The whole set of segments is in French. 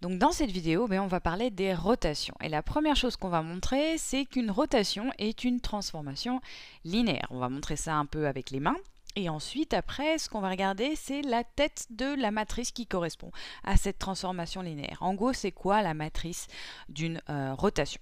Donc dans cette vidéo, ben, on va parler des rotations. Et la première chose qu'on va montrer, c'est qu'une rotation est une transformation linéaire. On va montrer ça un peu avec les mains. Et ensuite, après, ce qu'on va regarder, c'est la tête de la matrice qui correspond à cette transformation linéaire. En gros, c'est quoi la matrice d'une euh, rotation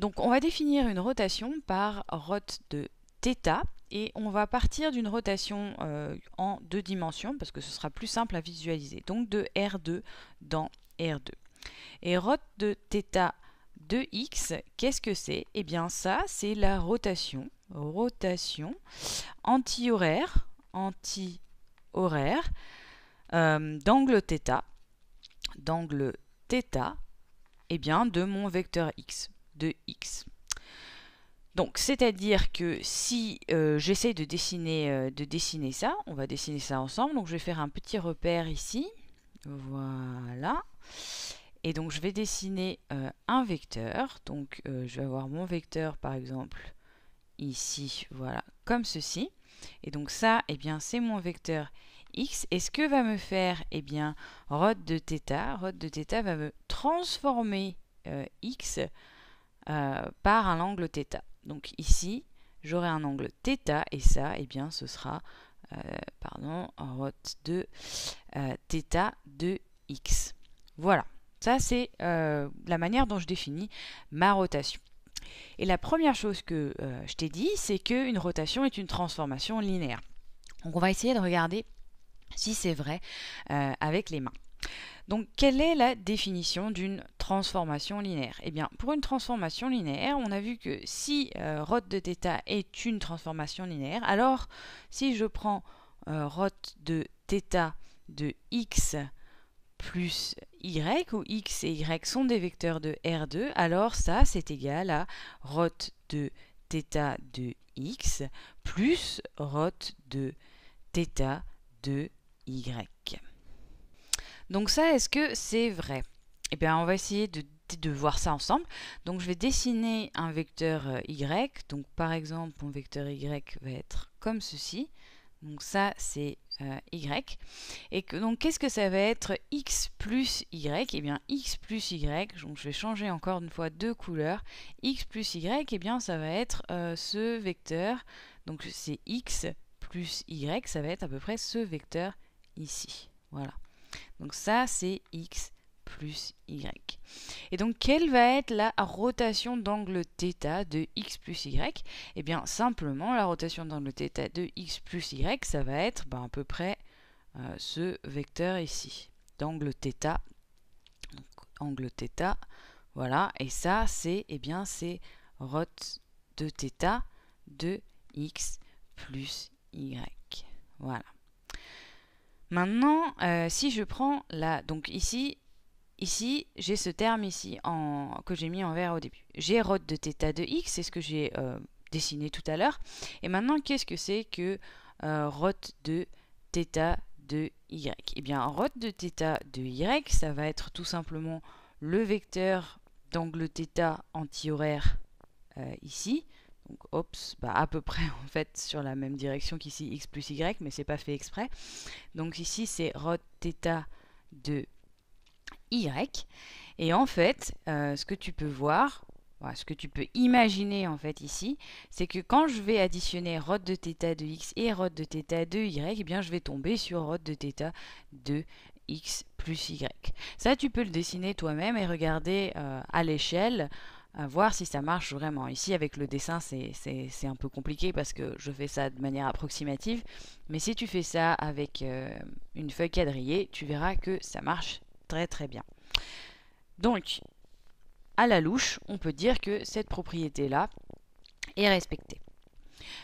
donc on va définir une rotation par rot de Theta, et on va partir d'une rotation euh, en deux dimensions parce que ce sera plus simple à visualiser. Donc de R2 dans R2. Et rot de theta de x, qu'est-ce que c'est Eh bien ça, c'est la rotation, rotation anti-horaire, anti euh, d'angle θ, d'angle θ, eh bien de mon vecteur x, de x. Donc c'est-à-dire que si euh, j'essaie j'essaye de dessiner, euh, de dessiner ça, on va dessiner ça ensemble. Donc je vais faire un petit repère ici. Voilà. Et donc je vais dessiner euh, un vecteur. Donc je vais avoir mon vecteur par exemple ici, voilà, comme ceci. Et donc ça, eh bien c'est mon vecteur x. Et ce que va me faire, eh bien, rot de θ, rot de θ va me transformer x par un angle θ. Donc ici, j'aurai un angle θ et ça, eh bien, ce sera, euh, pardon, rot de euh, θ de x. Voilà, ça c'est euh, la manière dont je définis ma rotation. Et la première chose que je t'ai dit, c'est qu'une rotation est une transformation linéaire. Donc on va essayer de regarder si c'est vrai avec les mains. Donc quelle est la définition d'une transformation linéaire Eh bien pour une transformation linéaire, on a vu que si euh, rot de θ est une transformation linéaire, alors si je prends euh, rot de θ de x plus y, où x et y sont des vecteurs de R2, alors ça c'est égal à rot de θ de x plus rot de θ de y. Donc ça, est-ce que c'est vrai Eh bien, on va essayer de, voir ça ensemble. Donc je vais dessiner un vecteur euh, y. Donc par exemple, mon vecteur y va être comme ceci. Donc ça, c'est euh, y. Et donc qu'est-ce que ça va être x plus y Eh bien x plus y, donc je vais changer encore une fois deux couleurs. x plus y, eh bien ça va être euh, ce vecteur. Donc c'est x plus y, ça va être à peu près ce vecteur ici. Voilà. Donc ça, c'est x plus y. Et donc, quelle va être la rotation d'angle θ de x plus y Eh bien, simplement, la rotation d'angle θ de x plus y, ça va être bah, à peu près euh, ce vecteur ici, d'angle θ. Donc, angle θ, voilà. Et ça, c'est, eh bien, c'est rot de θ de x plus y. Voilà. Maintenant, euh, si je prends la... Donc ici, ici j'ai ce terme ici que j'ai mis en vert au début. J'ai rot de θ de x, c'est ce que j'ai euh, dessiné tout à l'heure. Et maintenant, qu'est-ce que c'est que euh, rot de θ de y Eh bien, rot de θ de y, ça va être tout simplement le vecteur d'angle θ antihoraire horaire ici, donc ops, bah, à peu près en fait sur la même direction qu'ici x plus y, mais c'est pas fait exprès. Donc ici c'est rot theta de y. Et en fait, euh, ce que tu peux voir, ce que tu peux imaginer en fait ici, c'est que quand je vais additionner rot de theta de x et rod de theta de y, eh bien je vais tomber sur rot de theta de x plus y. Ça, tu peux le dessiner toi-même et regarder euh, à l'échelle à voir si ça marche vraiment. Ici, avec le dessin, c'est un peu compliqué parce que je fais ça de manière approximative. Mais si tu fais ça avec euh, une feuille quadrillée, tu verras que ça marche très très bien. Donc, à la louche, on peut dire que cette propriété-là est respectée.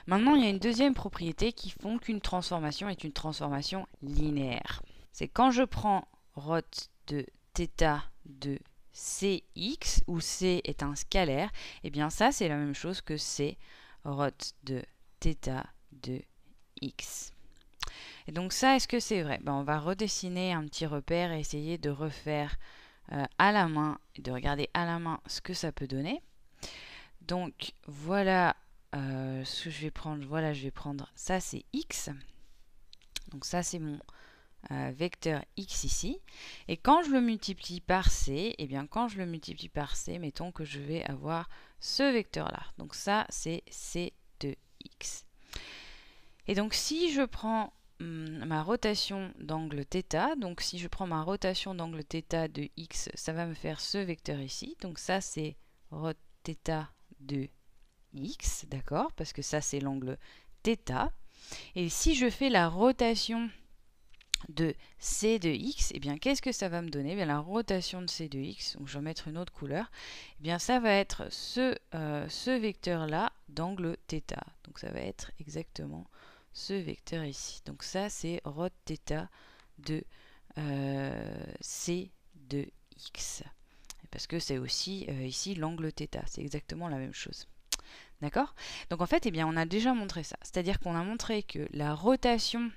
Maintenant, il y a une deuxième propriété qui font qu'une transformation est une transformation linéaire. C'est quand je prends rot de θ de Cx, où C est un scalaire, et eh bien ça c'est la même chose que C rot de θ de x. Et donc ça, est-ce que c'est vrai ben, On va redessiner un petit repère et essayer de refaire euh, à la main, de regarder à la main ce que ça peut donner. Donc voilà euh, ce que je vais prendre. Voilà, je vais prendre ça, c'est x. Donc ça, c'est mon euh, vecteur x ici. Et quand je le multiplie par c, et eh bien quand je le multiplie par c, mettons que je vais avoir ce vecteur-là. Donc ça, c'est c de x. Et donc si je prends hmm, ma rotation d'angle θ, donc si je prends ma rotation d'angle θ de x, ça va me faire ce vecteur ici. Donc ça, c'est rot θ de x, d'accord Parce que ça, c'est l'angle θ. Et si je fais la rotation de C de x, et eh bien qu'est-ce que ça va me donner eh bien, La rotation de C de x, donc je vais mettre une autre couleur, et eh bien ça va être ce, euh, ce vecteur-là d'angle θ. Donc ça va être exactement ce vecteur ici. Donc ça c'est rot θ de euh, C de x. Parce que c'est aussi euh, ici l'angle θ, c'est exactement la même chose. D'accord Donc en fait, et bien, on a déjà montré ça. C'est-à-dire qu'on a montré que la rotation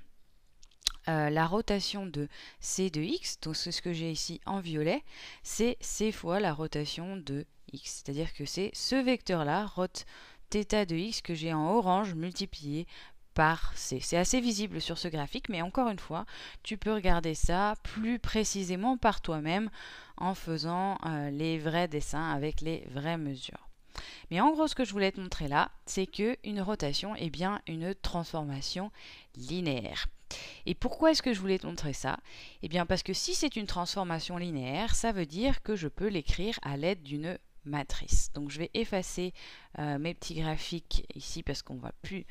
euh, la rotation de C de x, donc ce que j'ai ici en violet, c'est C fois la rotation de x. C'est-à-dire que c'est ce vecteur-là, rote θ de x, que j'ai en orange multiplié par c. c'est assez visible sur ce graphique, mais encore une fois, tu peux regarder ça plus précisément par toi-même en faisant euh, les vrais dessins avec les vraies mesures. Mais en gros, ce que je voulais te montrer là, c'est que une rotation est bien une transformation linéaire. Et pourquoi est-ce que je voulais te montrer ça Eh bien parce que si c'est une transformation linéaire, ça veut dire que je peux l'écrire à l'aide d'une matrice. Donc je vais effacer euh, mes petits graphiques ici parce qu'on ne va plus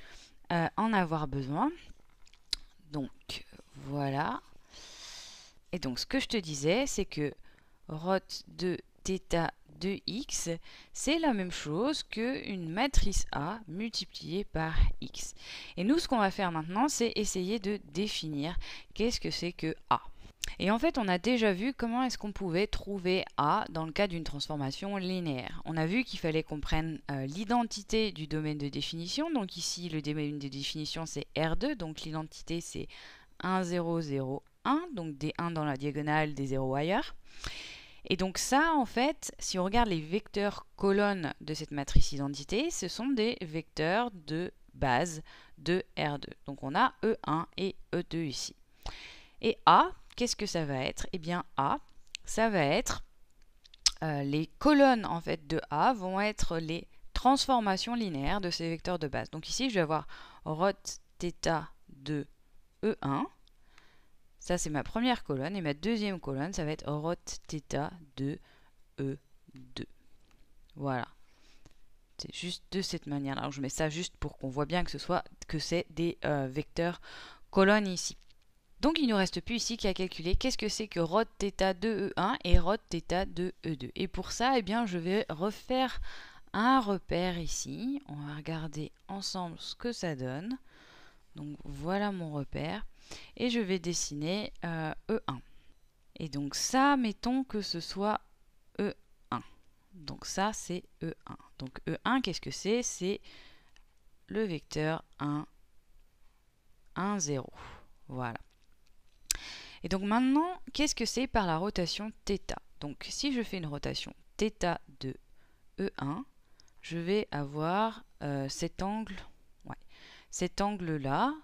euh, en avoir besoin. Donc voilà. Et donc ce que je te disais, c'est que rot de θ de x c'est la même chose qu'une matrice A multipliée par x. Et nous, ce qu'on va faire maintenant, c'est essayer de définir qu'est-ce que c'est que A. Et en fait, on a déjà vu comment est-ce qu'on pouvait trouver A dans le cas d'une transformation linéaire. On a vu qu'il fallait qu'on prenne euh, l'identité du domaine de définition. Donc ici, le domaine de définition, c'est R2. Donc l'identité, c'est 1, 0, 0, 1. Donc des 1 dans la diagonale, des 0 ailleurs. Et donc ça, en fait, si on regarde les vecteurs colonnes de cette matrice identité, ce sont des vecteurs de base de R2. Donc on a E1 et E2 ici. Et A, qu'est-ce que ça va être Eh bien A, ça va être euh, les colonnes en fait de A vont être les transformations linéaires de ces vecteurs de base. Donc ici, je vais avoir θ de E1 ça, c'est ma première colonne. Et ma deuxième colonne, ça va être rot θ 2 E2. Voilà. C'est juste de cette manière-là. je mets ça juste pour qu'on voit bien que ce soit que c'est des euh, vecteurs colonnes ici. Donc il ne nous reste plus ici qu'à calculer qu'est-ce que c'est que rot θ 2 E1 et rot θ de E2. Et pour ça, eh bien, je vais refaire un repère ici. On va regarder ensemble ce que ça donne. Donc voilà mon repère et je vais dessiner E1. Euh, e et donc ça, mettons que ce soit E1. Donc ça, c'est E1. Donc E1, qu'est-ce que c'est C'est le vecteur 1, 1, 0. Voilà. Et donc maintenant, qu'est-ce que c'est par la rotation θ Donc si je fais une rotation θ de E1, je vais avoir euh, cet angle, ouais, cet angle-là,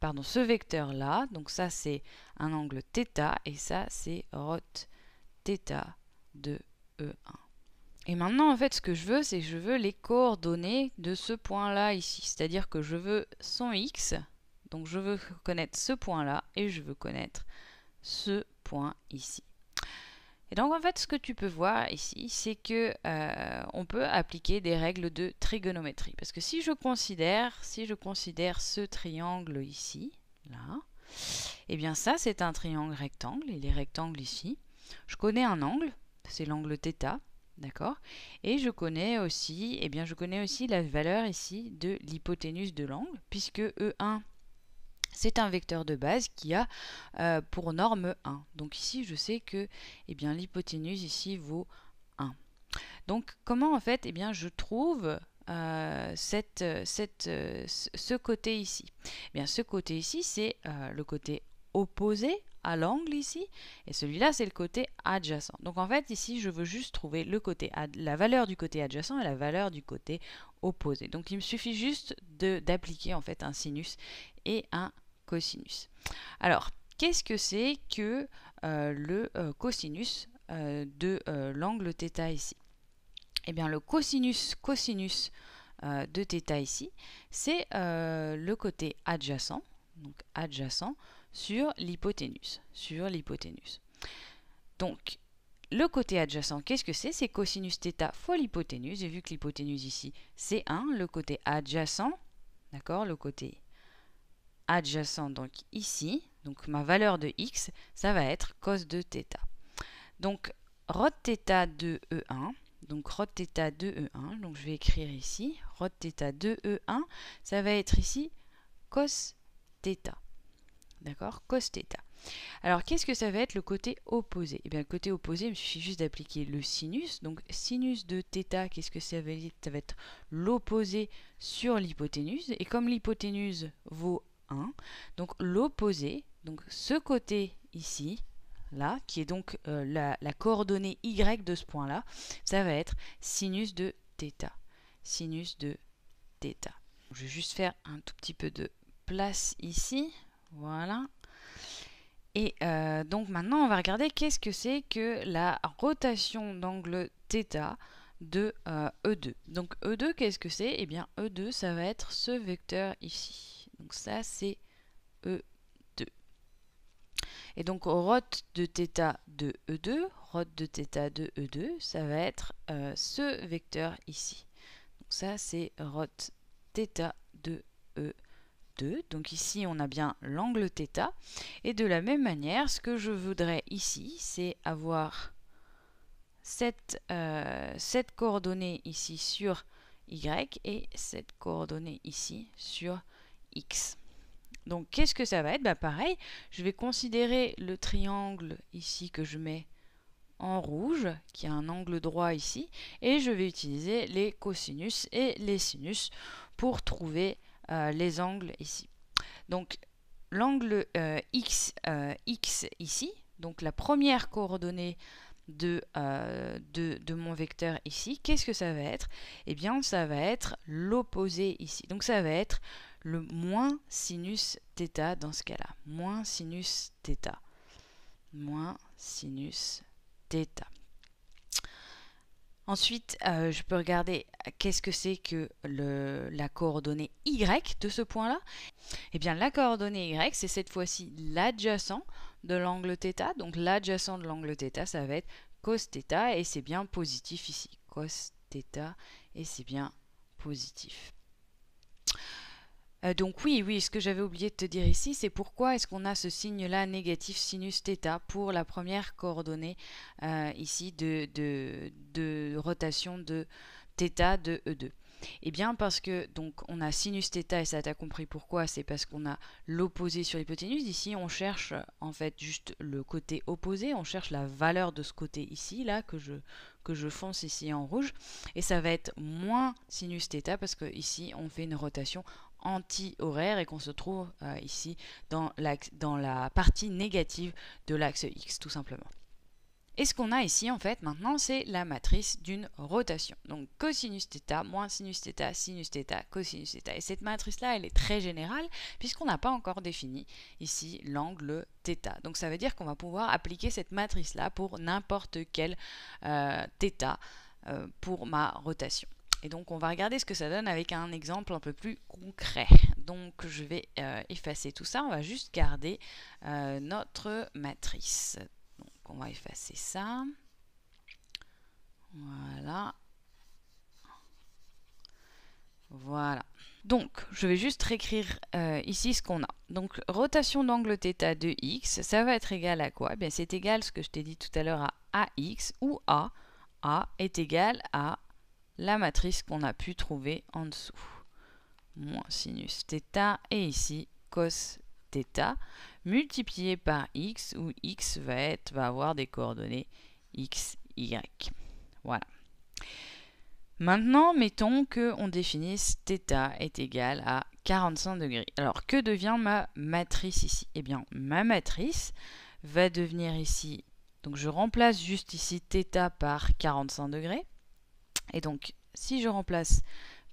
pardon, ce vecteur-là, donc ça c'est un angle θ et ça c'est rot θ de E1. Et maintenant en fait ce que je veux c'est que je veux les coordonnées de ce point-là ici, c'est-à-dire que je veux son x, donc je veux connaître ce point-là et je veux connaître ce point ici. Et donc en fait ce que tu peux voir ici c'est que euh, on peut appliquer des règles de trigonométrie parce que si je considère si je considère ce triangle ici là et eh bien ça c'est un triangle rectangle il est rectangle ici je connais un angle c'est l'angle θ d'accord et je connais aussi et eh bien je connais aussi la valeur ici de l'hypoténuse de l'angle puisque E1 c'est un vecteur de base qui a euh, pour norme 1. Donc ici, je sais que eh bien, l'hypoténuse ici vaut 1. Donc comment en fait eh bien, je trouve euh, ce côté ici eh bien, Ce côté ici, c'est euh, le côté opposé à l'angle ici, et celui-là, c'est le côté adjacent. Donc en fait, ici, je veux juste trouver le côté la valeur du côté adjacent et la valeur du côté opposé. Donc il me suffit juste d'appliquer en fait un sinus et un alors, qu'est-ce que c'est que euh, le euh, cosinus euh, de l'angle θ ici Eh bien, le cosinus cosinus de θ ici, c'est le côté adjacent, donc adjacent, sur l'hypoténuse, sur l'hypoténuse. Donc, le côté adjacent, qu'est-ce que c'est C'est cosinus θ fois l'hypoténuse, et vu que l'hypoténuse ici, c'est 1, le côté adjacent, d'accord, le côté adjacent donc ici. Donc ma valeur de x, ça va être cos de θ. Donc rot θ de E1, e donc rot θ de E1, e donc je vais écrire ici, rot θ de E1, e ça va être ici cos θ. D'accord Cos θ. Alors, qu'est-ce que ça va être le côté opposé Eh bien, le côté opposé, il me suffit juste d'appliquer le sinus. Donc, sinus de θ, qu'est-ce que ça va être Ça va être l'opposé sur l'hypoténuse. Et comme l'hypoténuse vaut donc l'opposé, donc ce côté ici, là, qui est donc euh, la, coordonnée y de ce point-là, ça va être sinus de θ. Sinus de θ. Je vais juste faire un tout petit peu de place ici. Voilà. Et euh, donc maintenant, on va regarder qu'est-ce que c'est que la rotation d'angle θ de E2. Euh, e donc E2, qu'est-ce que c'est Eh bien, E2, ça va être ce vecteur ici. Donc ça, c'est E2. Et donc rot de θ de E2, rot de θ de E2, ça va être euh, ce vecteur ici. Donc ça, c'est rot θ de E2. Donc ici, on a bien l'angle θ. Et de la même manière, ce que je voudrais ici, c'est avoir cette, euh, cette coordonnée ici sur y et cette coordonnée ici sur x. Donc qu'est-ce que ça va être bah, Pareil, je vais considérer le triangle ici que je mets en rouge, qui a un angle droit ici, et je vais utiliser les cosinus et les sinus pour trouver euh, les angles ici. Donc l'angle euh, x, euh, x ici, donc la première coordonnée de, de, de mon vecteur ici, qu'est-ce que ça va être Eh bien ça va être l'opposé ici. Donc ça va être le moins sinus θ dans ce cas-là. Moins sinus θ. Moins sinus θ. Ensuite, euh, je peux regarder qu'est-ce que c'est que la coordonnée y de ce point-là. Eh bien, la coordonnée y, c'est cette fois-ci l'adjacent de l'angle θ. Donc, l'adjacent de l'angle θ, ça va être cos et c'est bien positif ici. Cos theta et c'est bien positif. Euh, donc oui, oui, ce que j'avais oublié de te dire ici, c'est pourquoi est-ce qu'on a ce signe-là négatif sinus θ pour la première coordonnée euh, ici de, rotation de θ de E2. Eh bien parce que donc on a sinus θ et ça t'as compris pourquoi, c'est parce qu'on a l'opposé sur l'hypoténuse. Ici on cherche en fait juste le côté opposé, on cherche la valeur de ce côté ici là que je, que je fonce ici en rouge et ça va être moins sinus θ parce que ici on fait une rotation anti-horaire et qu'on se trouve euh, ici dans la, dans la partie négative de l'axe X tout simplement. Et ce qu'on a ici en fait maintenant c'est la matrice d'une rotation. Donc cosinus θ moins sinus θ, sinus θ, cosinus θ. Et cette matrice là elle est très générale puisqu'on n'a pas encore défini ici l'angle θ. Donc ça veut dire qu'on va pouvoir appliquer cette matrice là pour n'importe quel θ euh, euh, pour ma rotation. Et donc on va regarder ce que ça donne avec un exemple un peu plus concret. Donc je vais euh, effacer tout ça, on va juste garder euh, notre matrice. Donc on va effacer ça. Voilà. Voilà. Donc, je vais juste réécrire euh, ici ce qu'on a. Donc, rotation d'angle θ de x, ça va être égal à quoi eh bien, c'est égal, ce que je t'ai dit tout à l'heure, à ax, ou a, a est égal à la matrice qu'on a pu trouver en dessous. Moins sinus θ et ici cos θ multiplié par x où x va, être, va avoir des coordonnées x, y. Voilà. Maintenant, mettons qu'on définisse θ est égal à 45 degrés. Alors, que devient ma matrice ici Eh bien, ma matrice va devenir ici, donc je remplace juste ici θ par 45 degrés. Et donc, si je remplace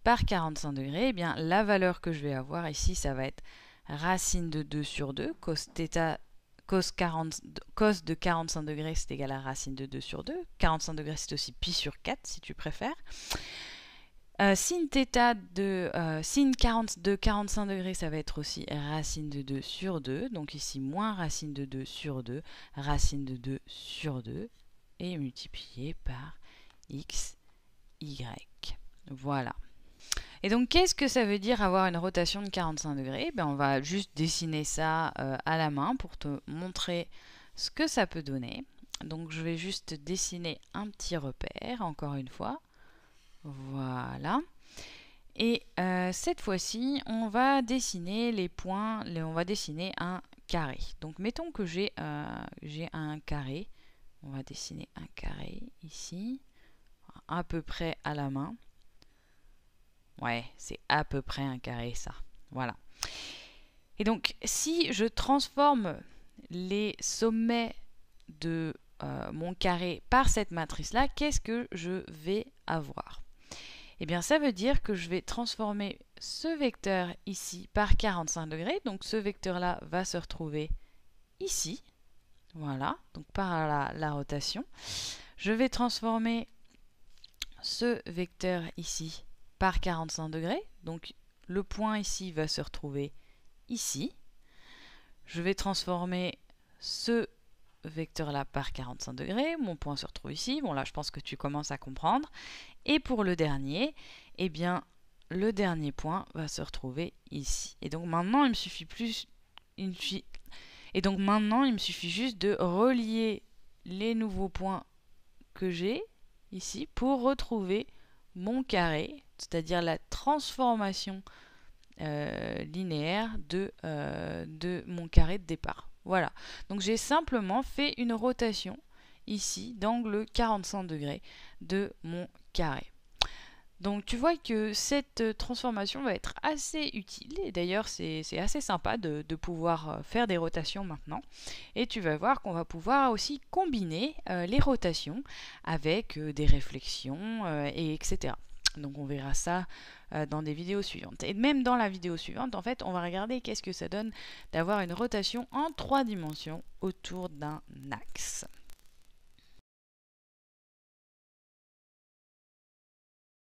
par 45 degrés, eh bien, la valeur que je vais avoir ici, ça va être racine de 2 sur 2, cos, cos, 40, cos de 45 degrés, c'est égal à racine de 2 sur 2. 45 degrés, c'est aussi pi sur 4, si tu préfères. Euh, sine sin de euh, sin 40 de 45 degrés, ça va être aussi racine de 2 sur 2. Donc ici, moins racine de 2 sur 2, racine de 2 sur 2, et multiplié par x y. Voilà. Et donc, qu'est-ce que ça veut dire avoir une rotation de 45 degrés ben, On va juste dessiner ça euh, à la main pour te montrer ce que ça peut donner. Donc, je vais juste dessiner un petit repère, encore une fois. Voilà. Et euh, cette fois-ci, on va dessiner les points, on va dessiner un carré. Donc, mettons que j'ai euh, un carré. On va dessiner un carré ici à peu près à la main. Ouais, c'est à peu près un carré ça. Voilà. Et donc si je transforme les sommets de euh, mon carré par cette matrice-là, qu'est-ce que je vais avoir Eh bien ça veut dire que je vais transformer ce vecteur ici par 45 degrés. Donc ce vecteur-là va se retrouver ici. Voilà, donc par la, la rotation. Je vais transformer ce vecteur ici par 45 degrés. Donc le point ici va se retrouver ici. Je vais transformer ce vecteur là par 45 degrés, mon point se retrouve ici, bon là je pense que tu commences à comprendre. Et pour le dernier, eh bien le dernier point va se retrouver ici. Et donc maintenant il me suffit plus et donc maintenant il me suffit juste de relier les nouveaux points que j'ai ici pour retrouver mon carré, c'est-à-dire la transformation euh, linéaire de, euh, de mon carré de départ. Voilà, donc j'ai simplement fait une rotation ici d'angle 45 degrés de mon carré. Donc tu vois que cette euh, transformation va être assez utile et d'ailleurs c'est assez sympa de, pouvoir euh, faire des rotations maintenant et tu vas voir qu'on va pouvoir aussi combiner euh, les rotations avec des réflexions et etc. Donc on verra ça dans des vidéos suivantes. Et même dans la vidéo suivante, en fait, on va regarder qu'est-ce que ça donne d'avoir une rotation en trois dimensions autour d'un axe.